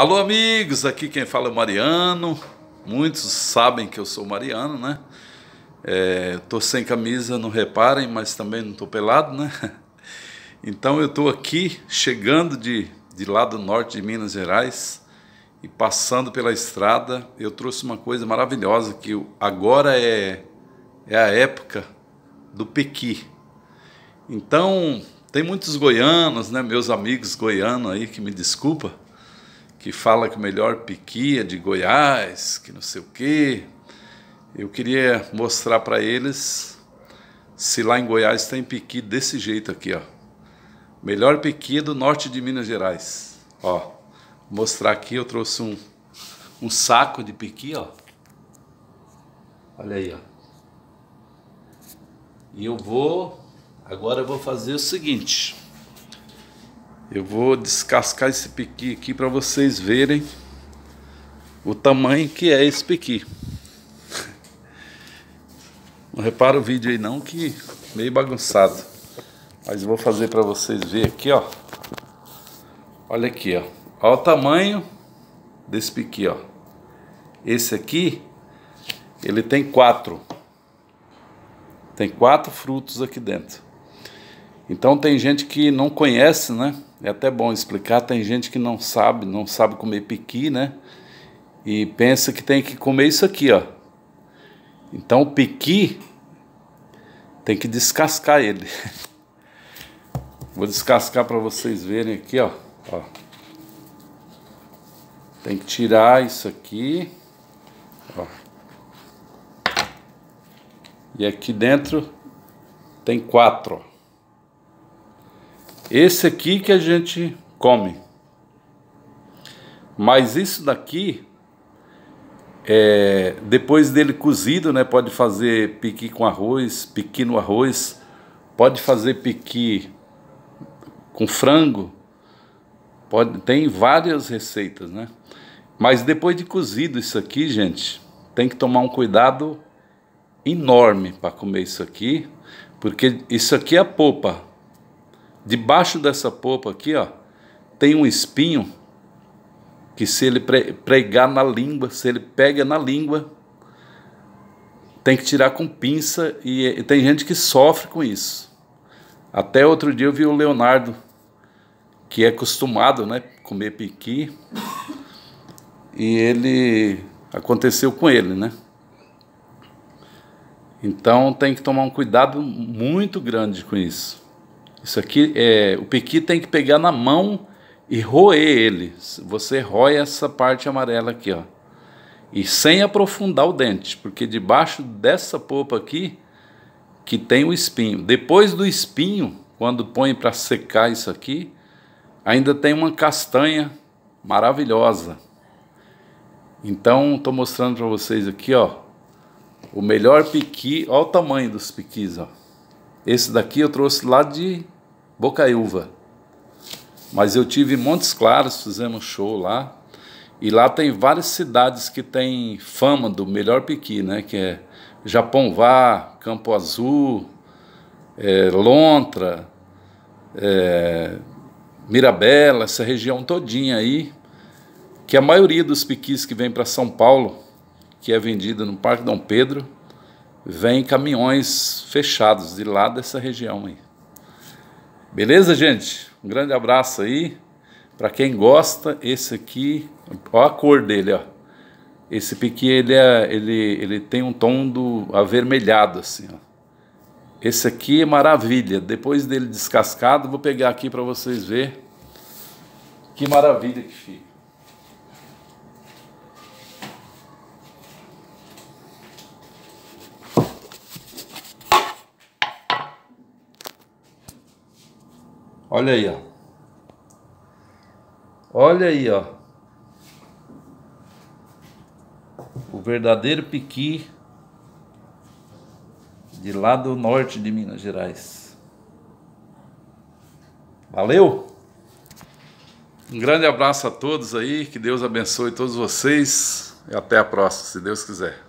Alô, amigos, aqui quem fala é o Mariano. Muitos sabem que eu sou Mariano, né? É, tô sem camisa, não reparem, mas também não tô pelado, né? Então eu tô aqui chegando de, de lá do norte de Minas Gerais e passando pela estrada. Eu trouxe uma coisa maravilhosa que agora é, é a época do pequi. Então tem muitos goianos, né? Meus amigos goianos aí que me desculpa que fala que o melhor piqui é de Goiás, que não sei o quê. Eu queria mostrar para eles se lá em Goiás tem piqui desse jeito aqui, ó. Melhor piqui é do norte de Minas Gerais. Ó, mostrar aqui, eu trouxe um, um saco de piqui, ó. Olha aí, ó. E eu vou, agora eu vou fazer o seguinte. Eu vou descascar esse piqui aqui para vocês verem o tamanho que é esse piqui. Não repara o vídeo aí não que meio bagunçado. Mas vou fazer para vocês ver aqui, ó. Olha aqui, ó. Olha o tamanho desse piqui, ó. Esse aqui, ele tem quatro. Tem quatro frutos aqui dentro. Então tem gente que não conhece, né? É até bom explicar, tem gente que não sabe, não sabe comer piqui, né? E pensa que tem que comer isso aqui, ó. Então o piqui tem que descascar ele. Vou descascar para vocês verem aqui, ó. ó. Tem que tirar isso aqui. Ó. E aqui dentro tem quatro, ó. Esse aqui que a gente come. Mas isso daqui, é, depois dele cozido, né, pode fazer piqui com arroz, piqui no arroz, pode fazer piqui com frango, pode, tem várias receitas, né? Mas depois de cozido isso aqui, gente, tem que tomar um cuidado enorme para comer isso aqui, porque isso aqui é a polpa, Debaixo dessa polpa aqui, ó, tem um espinho que se ele pregar na língua, se ele pega na língua, tem que tirar com pinça e, e tem gente que sofre com isso. Até outro dia eu vi o Leonardo, que é acostumado, né, comer piqui, e ele aconteceu com ele, né? Então tem que tomar um cuidado muito grande com isso. Isso aqui é o pequi tem que pegar na mão e roer ele. Você rói essa parte amarela aqui, ó. E sem aprofundar o dente, porque debaixo dessa polpa aqui que tem o espinho. Depois do espinho, quando põe para secar isso aqui, ainda tem uma castanha maravilhosa. Então, estou mostrando para vocês aqui, ó, o melhor piqui, olha o tamanho dos piquis, ó. Esse daqui eu trouxe lá de Bocaiúva. Mas eu tive em Montes Claros, fizemos show lá. E lá tem várias cidades que tem fama do melhor piqui, né? Que é Vá, Campo Azul, é, Lontra, é, Mirabela, essa região todinha aí, que a maioria dos piquis que vem para São Paulo, que é vendida no Parque Dom Pedro, vem caminhões fechados de lá dessa região aí. Beleza, gente? Um grande abraço aí. Para quem gosta, esse aqui, ó a cor dele, ó. Esse piqui ele, é, ele, ele tem um tom do avermelhado assim, ó. Esse aqui é maravilha. Depois dele descascado, vou pegar aqui para vocês ver que maravilha que fica. Olha aí, ó. Olha aí, ó. O verdadeiro piqui de lá do norte de Minas Gerais. Valeu? Um grande abraço a todos aí, que Deus abençoe todos vocês e até a próxima, se Deus quiser.